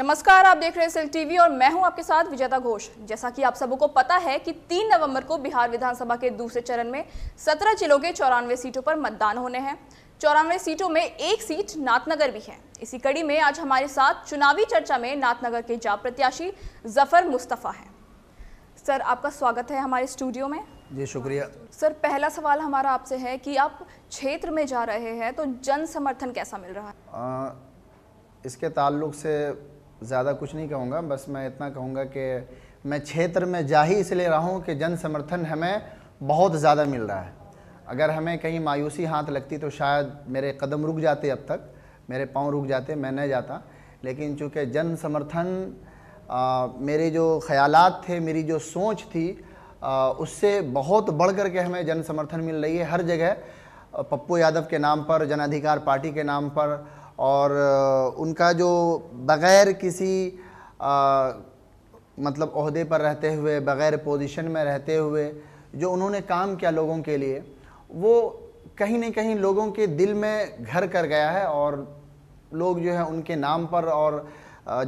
नमस्कार आप देख रहे हैं सिल टीवी और मैं हूं आपके साथ विजेता घोष जैसा कि आप सबको पता है कि 3 नवंबर को बिहार विधानसभा के दूसरे चरण में 17 जिलों के चौरानवे सीटों पर मतदान होने हैं चौरानवे सीटों में एक सीट नाथनगर भी है इसी कड़ी में आज हमारे साथ चुनावी चर्चा में नाथनगर के जाप प्रत्याशी जफर मुस्तफ़ा हैं सर आपका स्वागत है हमारे स्टूडियो में जी शुक्रिया सर पहला सवाल हमारा आपसे है कि आप क्षेत्र में जा रहे हैं तो जन समर्थन कैसा मिल रहा है इसके ताल्लुक से ज़्यादा कुछ नहीं कहूँगा बस मैं इतना कहूँगा कि मैं क्षेत्र में जा ही इसलिए रहा हूँ कि जन समर्थन हमें बहुत ज़्यादा मिल रहा है अगर हमें कहीं मायूसी हाथ लगती तो शायद मेरे कदम रुक जाते अब तक मेरे पाँव रुक जाते मैं नहीं जाता लेकिन चूँकि जन समर्थन आ, मेरे जो ख्यालात थे मेरी जो सोच थी आ, उससे बहुत बढ़ कर के हमें जन समर्थन मिल रही है हर जगह पप्पू यादव के नाम पर जन अधिकार पार्टी के नाम पर और उनका जो बग़ैर किसी आ, मतलब अहदे पर रहते हुए बग़ैर पोजीशन में रहते हुए जो उन्होंने काम किया लोगों के लिए वो कहीं ना कहीं लोगों के दिल में घर कर गया है और लोग जो है उनके नाम पर और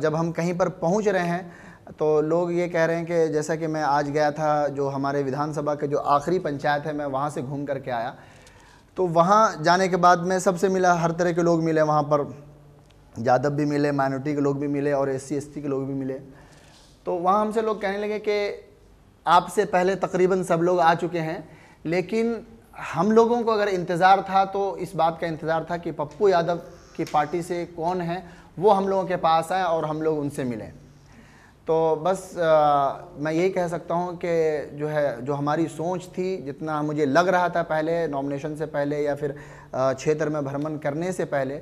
जब हम कहीं पर पहुंच रहे हैं तो लोग ये कह रहे हैं कि जैसा कि मैं आज गया था जो हमारे विधानसभा के जो आखिरी पंचायत है मैं वहाँ से घूम करके आया तो वहाँ जाने के बाद में सबसे मिला हर तरह के लोग मिले वहाँ पर यादव भी मिले माइनॉरिटी के लोग भी मिले और एस सी के लोग भी मिले तो वहाँ हमसे लोग कहने लगे कि आपसे पहले तकरीबन सब लोग आ चुके हैं लेकिन हम लोगों को अगर इंतज़ार था तो इस बात का इंतज़ार था कि पप्पू यादव की पार्टी से कौन है वो हम लोगों के पास आए और हम लोग उनसे मिलें तो बस आ, मैं यही कह सकता हूँ कि जो है जो हमारी सोच थी जितना मुझे लग रहा था पहले नॉमिनेशन से पहले या फिर क्षेत्र में भ्रमण करने से पहले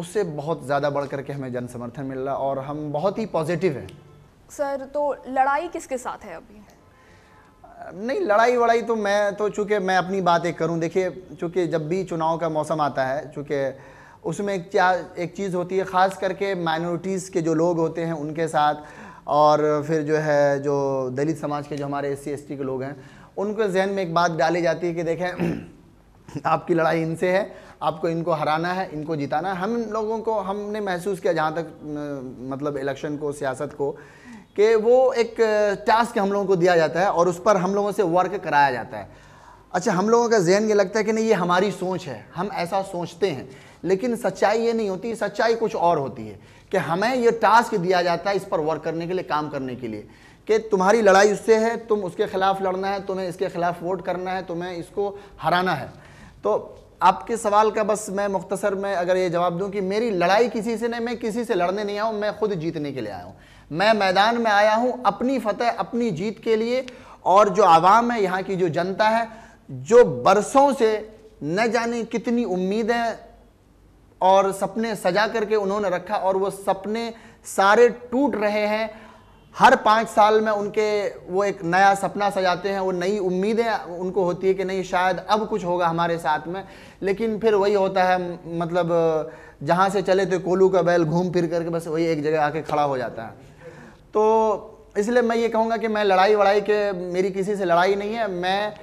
उससे बहुत ज़्यादा बढ़ करके हमें जन समर्थन मिल रहा और हम बहुत ही पॉजिटिव हैं सर तो लड़ाई किसके साथ है अभी नहीं लड़ाई वड़ाई तो मैं तो चूँकि मैं अपनी बात एक करूँ देखिए चूँकि जब भी चुनाव का मौसम आता है चूँकि उसमें क्या एक चीज़ होती है ख़ास करके माइनॉरिटीज़ के जो लोग होते हैं उनके साथ और फिर जो है जो दलित समाज के जो हमारे एस सी के लोग हैं उनके जहन में एक बात डाली जाती है कि देखें आपकी लड़ाई इनसे है आपको इनको हराना है इनको जिताना है हम लोगों को हमने महसूस किया जहाँ तक मतलब इलेक्शन को सियासत को कि वो एक टास्क हम लोगों को दिया जाता है और उस पर हम लोगों से वर्क कराया जाता है अच्छा हम लोगों का जहन ये लगता है कि नहीं ये हमारी सोच है हम ऐसा सोचते हैं लेकिन सच्चाई ये नहीं होती सच्चाई कुछ और होती है कि हमें ये टास्क दिया जाता है इस पर वर्क करने के लिए काम करने के लिए कि तुम्हारी लड़ाई उससे है तुम उसके खिलाफ लड़ना है तुम्हें इसके खिलाफ वोट करना है तुम्हें इसको हराना है तो आपके सवाल का बस मैं मुख्तसर में अगर ये जवाब दूं कि मेरी लड़ाई किसी से नहीं मैं किसी से लड़ने नहीं आया हूँ मैं खुद जीतने के लिए आया हूँ मैं मैदान में आया हूँ अपनी फतह अपनी जीत के लिए और जो आवाम है यहाँ की जो जनता है जो बरसों से न जाने कितनी उम्मीदें और सपने सजा करके उन्होंने रखा और वो सपने सारे टूट रहे हैं हर पाँच साल में उनके वो एक नया सपना सजाते हैं वो नई उम्मीदें उनको होती है कि नहीं शायद अब कुछ होगा हमारे साथ में लेकिन फिर वही होता है मतलब जहाँ से चले थे कोलू का बैल घूम फिर करके बस वही एक जगह आके खड़ा हो जाता है तो इसलिए मैं ये कहूँगा कि मैं लड़ाई वड़ाई के मेरी किसी से लड़ाई नहीं है मैं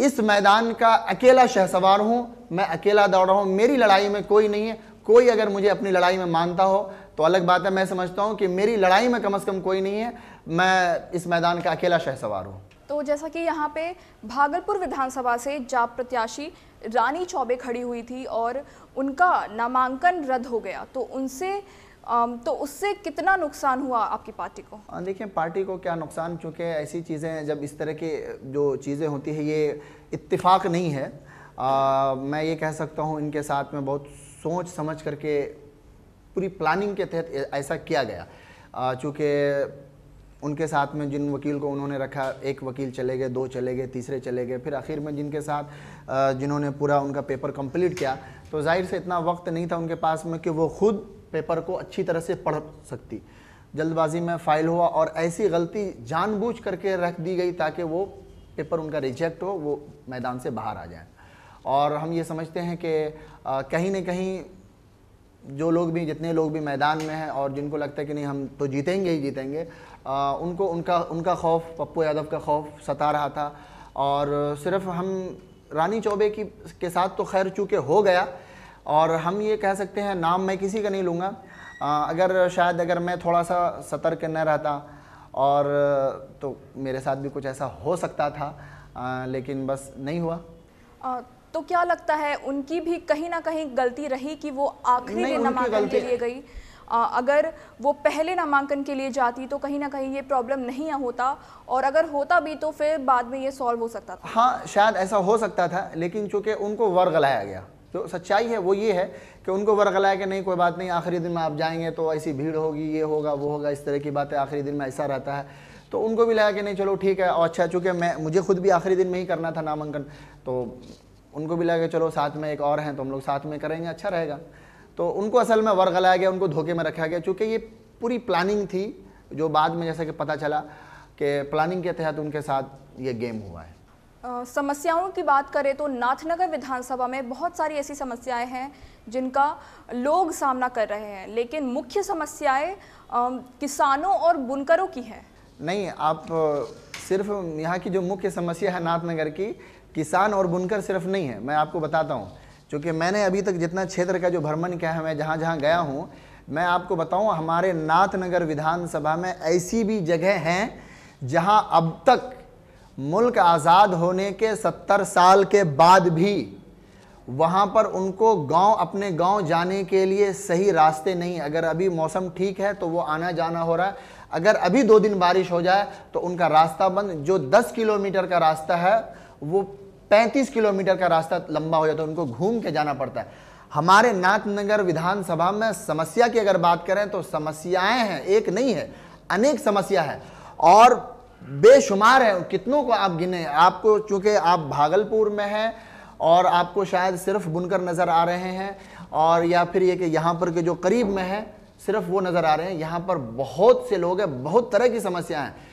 इस मैदान का अकेला शहसवार हूँ मैं अकेला दौड़ रहा हूँ मेरी लड़ाई में कोई नहीं है कोई अगर मुझे अपनी लड़ाई में मानता हो तो अलग बात है मैं समझता हूँ कि मेरी लड़ाई में कम अज़ कम कोई नहीं है मैं इस मैदान का अकेला शहसवार हूँ तो जैसा कि यहाँ पे भागलपुर विधानसभा से जाप प्रत्याशी रानी चौबे खड़ी हुई थी और उनका नामांकन रद्द हो गया तो उनसे Um, तो उससे कितना नुकसान हुआ आपकी पार्टी को हाँ, देखिए पार्टी को क्या नुकसान चूँकि ऐसी चीज़ें जब इस तरह की जो चीज़ें होती है ये इत्तेफाक नहीं है आ, मैं ये कह सकता हूँ इनके साथ में बहुत सोच समझ करके पूरी प्लानिंग के तहत ऐसा किया गया चूँकि उनके साथ में जिन वकील को उन्होंने रखा एक वकील चले गए दो चले गए तीसरे चले गए फिर आखिर में जिनके साथ जिन्होंने पूरा उनका पेपर कंप्लीट किया तो जाहिर से इतना वक्त नहीं था उनके पास में कि वो खुद पेपर को अच्छी तरह से पढ़ सकती जल्दबाजी में फाइल हुआ और ऐसी गलती जानबूझ करके रख दी गई ताकि वो पेपर उनका रिजेक्ट हो वो मैदान से बाहर आ जाए और हम ये समझते हैं कि कहीं ना कहीं जो लोग भी जितने लोग भी मैदान में हैं और जिनको लगता है कि नहीं हम तो जीतेंगे ही जीतेंगे आ, उनको उनका उनका खौफ पप्पू यादव का खौफ सता रहा था और सिर्फ हम रानी चौबे की के साथ तो खैर चूँकि हो गया और हम ये कह सकते हैं नाम मैं किसी का नहीं लूँगा अगर शायद अगर मैं थोड़ा सा सतर्क न रहता और तो मेरे साथ भी कुछ ऐसा हो सकता था आ, लेकिन बस नहीं हुआ आ, तो क्या लगता है उनकी भी कहीं ना कहीं गलती रही कि वो आखिरी नामांकन के लिए गई आ, अगर वो पहले नामांकन के लिए जाती तो कहीं ना कहीं ये प्रॉब्लम नहीं होता और अगर होता भी तो फिर बाद में ये सॉल्व हो सकता था हाँ शायद ऐसा हो सकता था लेकिन चूंकि उनको वर्ग लाया गया जो तो सच्चाई है वो ये है कि उनको वर्गलाया कि नहीं कोई बात नहीं आखिरी दिन में आप जाएंगे तो ऐसी भीड़ होगी ये होगा वो होगा इस तरह की बातें आखिरी दिन में ऐसा रहता है तो उनको भी लगा कि नहीं चलो ठीक है और अच्छा चूँकि मैं मुझे खुद भी आखिरी दिन में ही करना था नामांकन तो उनको भी लगा कि चलो साथ में एक और हैं तो हम लोग साथ में करेंगे अच्छा रहेगा तो उनको असल में वर्ग लाया गया उनको धोखे में रखा गया चूँकि ये पूरी प्लानिंग थी जो बाद में जैसा कि पता चला कि प्लानिंग के तहत उनके साथ ये गेम हुआ है समस्याओं की बात करें तो नाथनगर विधानसभा में बहुत सारी ऐसी समस्याएं हैं जिनका लोग सामना कर रहे हैं लेकिन मुख्य समस्याएं किसानों और बुनकरों की हैं नहीं आप सिर्फ यहाँ की जो मुख्य समस्या है नाथनगर की किसान और बुनकर सिर्फ नहीं है मैं आपको बताता हूँ क्योंकि मैंने अभी तक जितना क्षेत्र का जो भ्रमण किया है मैं जहाँ जहाँ गया हूँ मैं आपको बताऊँ हमारे नाथनगर विधानसभा में ऐसी भी जगह हैं जहाँ अब तक मुल्क आज़ाद होने के सत्तर साल के बाद भी वहाँ पर उनको गांव अपने गांव जाने के लिए सही रास्ते नहीं अगर अभी मौसम ठीक है तो वो आना जाना हो रहा है अगर अभी दो दिन बारिश हो जाए तो उनका रास्ता बंद जो 10 किलोमीटर का रास्ता है वो 35 किलोमीटर का रास्ता लंबा हो जाता है उनको घूम के जाना पड़ता है हमारे नाथनगर विधानसभा में समस्या की अगर बात करें तो समस्याएँ हैं एक नहीं है अनेक समस्या है और बेशुमार हैं कितनों को आप गिने आपको चूँकि आप भागलपुर में हैं और आपको शायद सिर्फ बुनकर नज़र आ रहे हैं और या फिर ये कि यहाँ पर के जो करीब में है सिर्फ वो नज़र आ रहे हैं यहाँ पर बहुत से लोग हैं बहुत तरह की समस्याएं हैं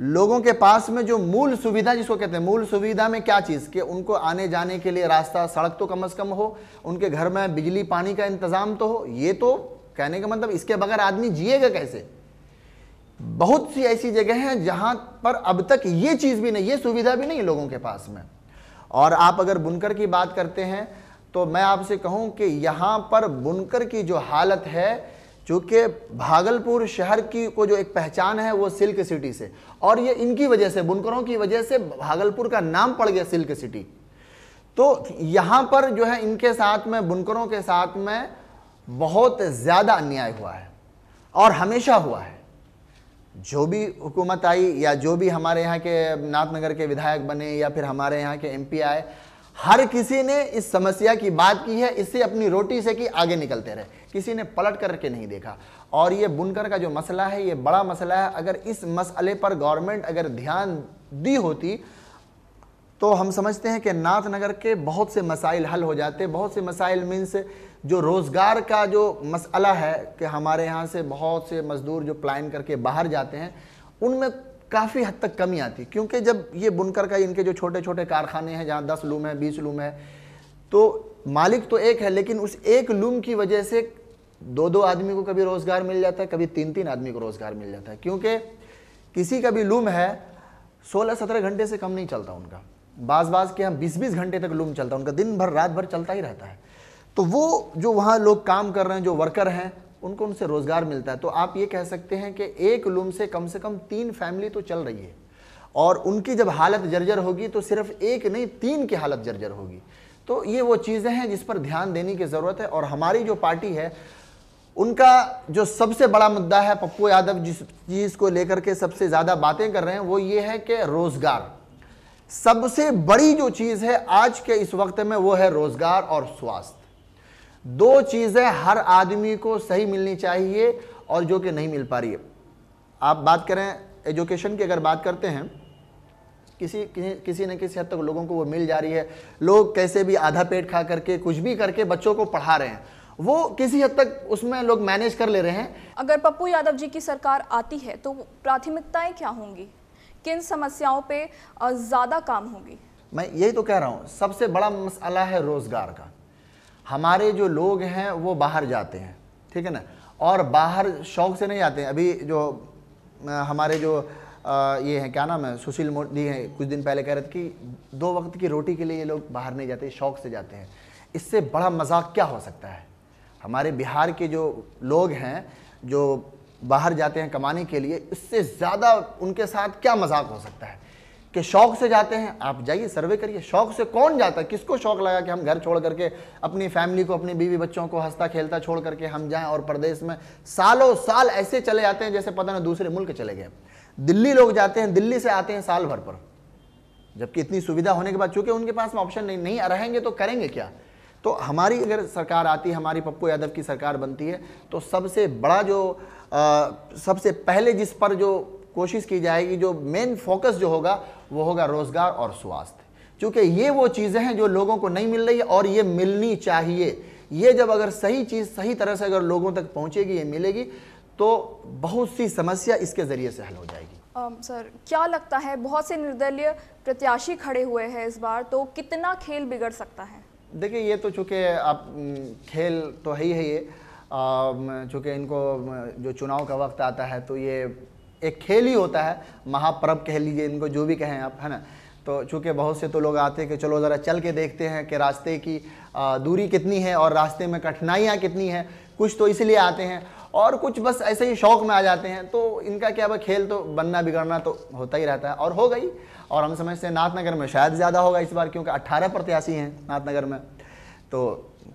लोगों के पास में जो मूल सुविधा जिसको कहते हैं मूल सुविधा में क्या चीज़ कि उनको आने जाने के लिए रास्ता सड़क तो कम अज कम हो उनके घर में बिजली पानी का इंतज़ाम तो हो ये तो कहने का मतलब इसके बगैर आदमी जिएगा कैसे बहुत सी ऐसी जगह हैं जहां पर अब तक ये चीज़ भी नहीं ये सुविधा भी नहीं लोगों के पास में और आप अगर बुनकर की बात करते हैं तो मैं आपसे कहूं कि यहां पर बुनकर की जो हालत है चूंकि भागलपुर शहर की को जो एक पहचान है वो सिल्क सिटी से और ये इनकी वजह से बुनकरों की वजह से भागलपुर का नाम पड़ गया सिल्क सिटी तो यहां पर जो है इनके साथ में बुनकरों के साथ में बहुत ज़्यादा अन्याय हुआ है और हमेशा हुआ है जो भी हुकूमत आई या जो भी हमारे यहाँ के नाथनगर के विधायक बने या फिर हमारे यहाँ के एमपी आए हर किसी ने इस समस्या की बात की है इससे अपनी रोटी से कि आगे निकलते रहे किसी ने पलट करके नहीं देखा और ये बुनकर का जो मसला है ये बड़ा मसला है अगर इस मसले पर गवर्नमेंट अगर ध्यान दी होती तो हम समझते हैं कि नाथनगर के बहुत से मसाइल हल हो जाते बहुत से मसाइल मीन्स जो रोज़गार का जो मसला है कि हमारे यहाँ से बहुत से मज़दूर जो प्लान करके बाहर जाते हैं उनमें काफ़ी हद तक कमी आती क्योंकि जब ये बुनकर का इनके जो छोटे छोटे कारखाने हैं जहाँ दस लूम है बीस लूम है तो मालिक तो एक है लेकिन उस एक लूम की वजह से दो दो आदमी को कभी रोज़गार मिल जाता है कभी तीन तीन आदमी को रोज़गार मिल जाता है क्योंकि किसी का भी लूम है सोलह सत्रह घंटे से कम नहीं चलता उनका बाज बाज के यहाँ बीस बीस घंटे तक लूम चलता है उनका दिन भर रात भर चलता ही रहता है तो वो जो वहाँ लोग काम कर रहे हैं जो वर्कर हैं उनको उनसे रोज़गार मिलता है तो आप ये कह सकते हैं कि एक लूम से कम से कम तीन फैमिली तो चल रही है और उनकी जब हालत जर्जर होगी तो सिर्फ एक नहीं तीन की हालत जर्जर होगी तो ये वो चीज़ें हैं जिस पर ध्यान देने की ज़रूरत है और हमारी जो पार्टी है उनका जो सबसे बड़ा मुद्दा है पप्पू यादव जिस चीज़ को लेकर के सबसे ज़्यादा बातें कर रहे हैं वो ये है कि रोज़गार सबसे बड़ी जो चीज़ है आज के इस वक्त में वो है रोज़गार और स्वास्थ्य दो चीज़ें हर आदमी को सही मिलनी चाहिए और जो कि नहीं मिल पा रही है आप बात करें एजुकेशन की अगर बात करते हैं किसी किसी किसी न किसी हद तक लोगों को वो मिल जा रही है लोग कैसे भी आधा पेट खा करके कुछ भी करके बच्चों को पढ़ा रहे हैं वो किसी हद तक उसमें लोग मैनेज कर ले रहे हैं अगर पप्पू यादव जी की सरकार आती है तो प्राथमिकताएं क्या होंगी किन समस्याओं पे ज़्यादा काम होगी मैं यही तो कह रहा हूँ सबसे बड़ा मसला है रोज़गार का हमारे जो लोग हैं वो बाहर जाते हैं ठीक है ना और बाहर शौक से नहीं आते हैं अभी जो हमारे जो ये हैं क्या नाम है सुशील मोदी हैं कुछ दिन पहले कह रहे थे कि दो वक्त की रोटी के लिए ये लोग बाहर नहीं जाते शौक से जाते हैं इससे बड़ा मजाक क्या हो सकता है हमारे बिहार के जो लोग हैं जो बाहर जाते हैं कमाने के लिए इससे ज़्यादा उनके साथ क्या मजाक हो सकता है कि शौक से जाते हैं आप जाइए सर्वे करिए शौक से कौन जाता है किसको शौक लगा कि हम घर छोड़ करके अपनी फैमिली को अपनी बीवी बच्चों को हंसता खेलता छोड़ करके हम जाएं और प्रदेश में सालों साल ऐसे चले जाते हैं जैसे पता ना दूसरे मुल्क चले गए दिल्ली लोग जाते हैं दिल्ली से आते हैं साल भर पर जबकि इतनी सुविधा होने के बाद चूंकि उनके पास में ऑप्शन नहीं नहीं रहेंगे तो करेंगे क्या तो हमारी अगर सरकार आती है हमारी पप्पू यादव की सरकार बनती है तो सबसे बड़ा जो आ, सबसे पहले जिस पर जो कोशिश की जाएगी जो मेन फोकस जो होगा वो होगा रोज़गार और स्वास्थ्य क्योंकि ये वो चीज़ें हैं जो लोगों को नहीं मिल रही है और ये मिलनी चाहिए ये जब अगर सही चीज़ सही तरह से अगर लोगों तक पहुँचेगी ये मिलेगी तो बहुत सी समस्या इसके ज़रिए से हल हो जाएगी आम, सर क्या लगता है बहुत से निर्दलीय प्रत्याशी खड़े हुए हैं इस बार तो कितना खेल बिगड़ सकता है देखिए ये तो चूँकि आप खेल तो है ही है ये चूँकि इनको जो चुनाव का वक्त आता है तो ये एक खेल ही होता है महापर्व कह लीजिए इनको जो भी कहें आप है ना तो चूँकि बहुत से तो लोग आते हैं कि चलो ज़रा चल के देखते हैं कि रास्ते की दूरी कितनी है और रास्ते में कठिनाइयाँ कितनी हैं कुछ तो इसलिए आते हैं और कुछ बस ऐसे ही शौक में आ जाते हैं तो इनका क्या भाई खेल तो बनना बिगड़ना तो होता ही रहता है और हो गई और हम समझते हैं नाथनगर में शायद ज़्यादा होगा इस बार क्योंकि अट्ठारह प्रत्याशी हैं नाथनगर में तो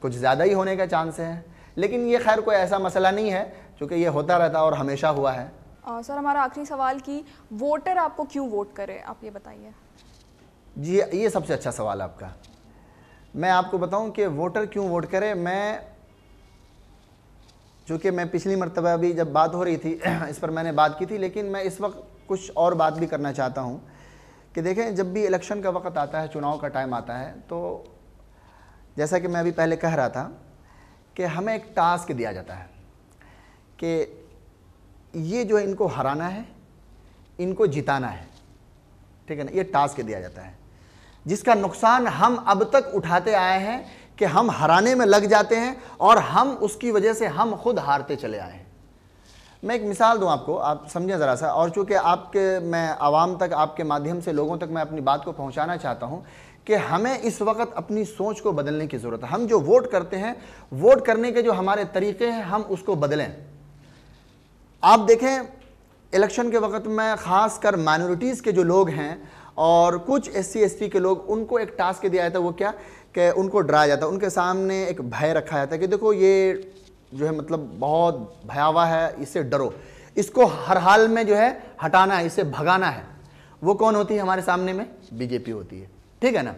कुछ ज़्यादा ही होने का चांस है लेकिन ये खैर कोई ऐसा मसला नहीं है चूँकि ये होता रहता और हमेशा हुआ है आ, सर हमारा आखिरी सवाल कि वोटर आपको क्यों वोट करे आप ये बताइए जी ये सबसे अच्छा सवाल आपका मैं आपको बताऊं कि वोटर क्यों वोट करे मैं चूँकि मैं पिछली मरतबा भी जब बात हो रही थी इस पर मैंने बात की थी लेकिन मैं इस वक्त कुछ और बात भी करना चाहता हूँ कि देखें जब भी इलेक्शन का वक्त आता है चुनाव का टाइम आता है तो जैसा कि मैं अभी पहले कह रहा था कि हमें एक टास्क दिया जाता है कि ये जो है इनको हराना है इनको जिताना है ठीक है ना ये टास्क दिया जाता है जिसका नुकसान हम अब तक उठाते आए हैं कि हम हराने में लग जाते हैं और हम उसकी वजह से हम खुद हारते चले आए हैं मैं एक मिसाल दूं आपको आप समझें ज़रा सा और चूंकि आपके मैं आवाम तक आपके माध्यम से लोगों तक मैं अपनी बात को पहुंचाना चाहता हूं कि हमें इस वक्त अपनी सोच को बदलने की ज़रूरत है हम जो वोट करते हैं वोट करने के जो हमारे तरीके हैं हम उसको बदलें आप देखें इलेक्शन के वक्त में ख़ास कर माइनॉरिटीज़ के जो लोग हैं और कुछ एस सी के लोग उनको एक टास्क दिया जाता है वो क्या कि उनको डराया जाता है उनके सामने एक भय रखा जाता है कि देखो ये जो है मतलब बहुत भयावह है इससे डरो इसको हर हाल में जो है हटाना है इसे भगाना है वो कौन होती है हमारे सामने में बीजेपी होती है ठीक है ना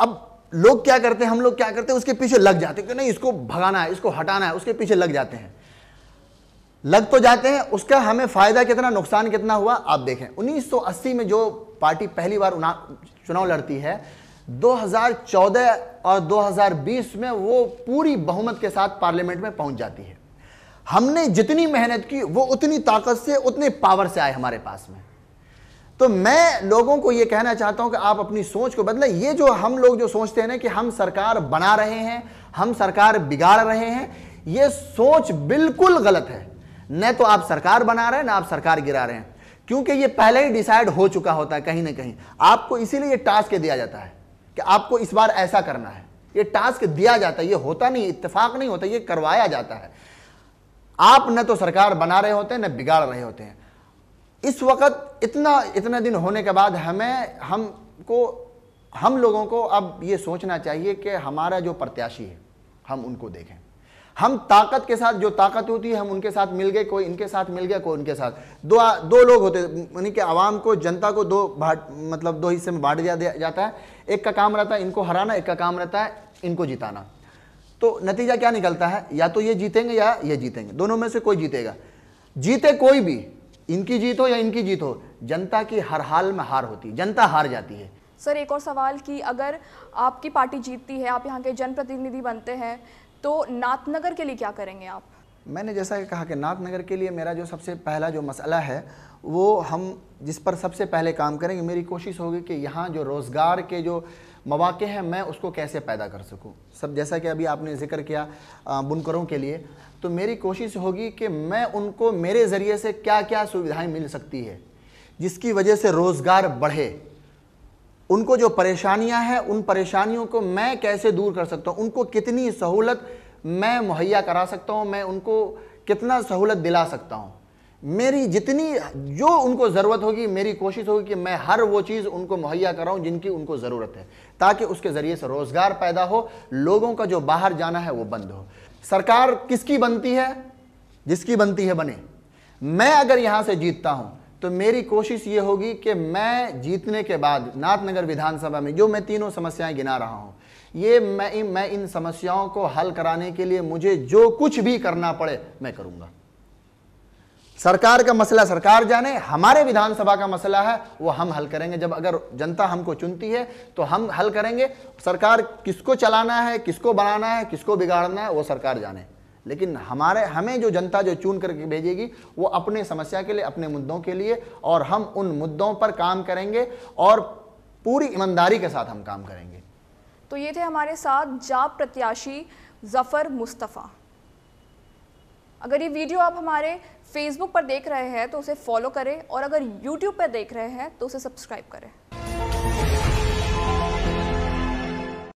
अब लोग क्या करते हैं हम लोग क्या करते हैं उसके पीछे लग जाते हैं कि नहीं इसको भगाना है इसको हटाना है उसके पीछे लग जाते हैं लग तो जाते हैं उसका हमें फायदा कितना नुकसान कितना हुआ आप देखें 1980 में जो पार्टी पहली बार चुनाव लड़ती है 2014 और 2020 में वो पूरी बहुमत के साथ पार्लियामेंट में पहुंच जाती है हमने जितनी मेहनत की वो उतनी ताकत से उतने पावर से आए हमारे पास में तो मैं लोगों को यह कहना चाहता हूं कि आप अपनी सोच को बदले ये जो हम लोग जो सोचते हैं ना कि हम सरकार बना रहे हैं हम सरकार बिगाड़ रहे हैं ये सोच बिल्कुल गलत है न तो आप सरकार बना रहे हैं ना आप सरकार गिरा रहे हैं क्योंकि ये पहले ही डिसाइड हो चुका होता है कहीं ना कहीं आपको इसीलिए टास्क दिया जाता है कि आपको इस बार ऐसा करना है ये टास्क दिया जाता है ये होता नहीं इत्तेफाक नहीं होता ये करवाया जाता है आप न तो सरकार बना रहे होते हैं न बिगाड़ रहे होते हैं इस वक्त इतना इतने दिन होने के बाद हमें हमको हम लोगों को अब ये सोचना चाहिए कि हमारा जो प्रत्याशी है हम उनको देखें हम ताकत के साथ जो ताकत होती है हम उनके साथ मिल गए कोई इनके साथ मिल गया कोई उनके साथ दो दो लोग होते यानी कि आवाम को जनता को दो भाट मतलब दो हिस्से में बांट दिया जाता है एक का काम रहता है इनको हराना एक का काम रहता है इनको जिताना तो नतीजा क्या निकलता है या तो ये जीतेंगे या ये जीतेंगे दोनों में से कोई जीतेगा जीते कोई भी इनकी जीत हो या इनकी जीत हो जनता की हर हाल में हार होती है जनता हार जाती है सर एक और सवाल कि अगर आपकी पार्टी जीतती है आप यहाँ के जनप्रतिनिधि बनते हैं तो नाथनगर के लिए क्या करेंगे आप मैंने जैसा कि कहा कि नाथनगर के लिए मेरा जो सबसे पहला जो मसला है वो हम जिस पर सबसे पहले काम करेंगे मेरी कोशिश होगी कि यहाँ जो रोज़गार के जो मौाक़े हैं मैं उसको कैसे पैदा कर सकूँ सब जैसा कि अभी आपने जिक्र किया बुनकरों के लिए तो मेरी कोशिश होगी कि मैं उनको मेरे ज़रिए से क्या क्या सुविधाएँ मिल सकती है जिसकी वजह से रोज़गार बढ़े उनको जो परेशानियां हैं उन परेशानियों को मैं कैसे दूर कर सकता हूँ उनको कितनी सहूलत मैं मुहैया करा सकता हूँ मैं उनको कितना सहूलत दिला सकता हूँ मेरी जितनी जो उनको ज़रूरत होगी मेरी कोशिश होगी कि मैं हर वो चीज़ उनको मुहैया कराऊं जिनकी उनको ज़रूरत है ताकि उसके ज़रिए से रोज़गार पैदा हो लोगों का जो बाहर जाना है वो बंद हो सरकार किसकी बनती है जिसकी बनती है बने मैं अगर यहाँ से जीतता हूँ तो मेरी कोशिश ये होगी कि मैं जीतने के बाद नाथनगर विधानसभा में जो मैं तीनों समस्याएं गिना रहा हूँ ये मैं मैं इन समस्याओं को हल कराने के लिए मुझे जो कुछ भी करना पड़े मैं करूँगा सरकार का मसला सरकार जाने हमारे विधानसभा का मसला है वो हम हल करेंगे जब अगर जनता हमको चुनती है तो हम हल करेंगे सरकार किसको चलाना है किसको बनाना है किसको बिगाड़ना है वो सरकार जाने लेकिन हमारे हमें जो जनता जो चुन करके भेजेगी वो अपने समस्या के लिए अपने मुद्दों के लिए और हम उन मुद्दों पर काम करेंगे और पूरी ईमानदारी के साथ हम काम करेंगे तो ये थे हमारे साथ जाप प्रत्याशी जफर मुस्तफ़ा अगर ये वीडियो आप हमारे फेसबुक पर देख रहे हैं तो उसे फॉलो करें और अगर यूट्यूब पर देख रहे हैं तो उसे सब्सक्राइब करें